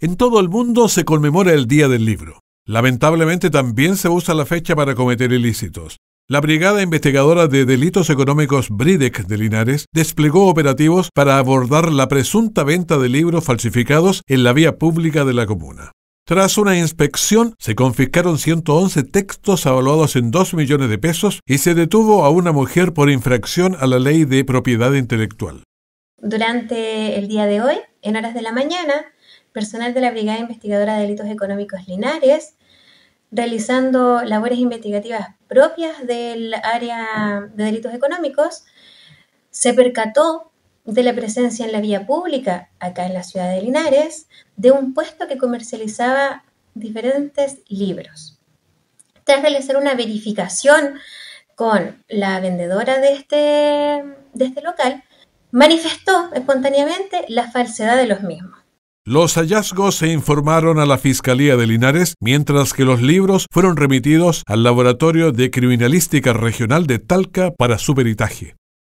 En todo el mundo se conmemora el Día del Libro. Lamentablemente también se usa la fecha para cometer ilícitos. La Brigada Investigadora de Delitos Económicos BRIDEC de Linares desplegó operativos para abordar la presunta venta de libros falsificados en la vía pública de la comuna. Tras una inspección, se confiscaron 111 textos avaluados en 2 millones de pesos y se detuvo a una mujer por infracción a la ley de propiedad intelectual. Durante el día de hoy, en horas de la mañana, personal de la Brigada Investigadora de Delitos Económicos Linares, realizando labores investigativas propias del área de delitos económicos, se percató de la presencia en la vía pública, acá en la ciudad de Linares, de un puesto que comercializaba diferentes libros. Tras realizar una verificación con la vendedora de este, de este local, manifestó espontáneamente la falsedad de los mismos. Los hallazgos se informaron a la Fiscalía de Linares, mientras que los libros fueron remitidos al Laboratorio de Criminalística Regional de Talca para su peritaje.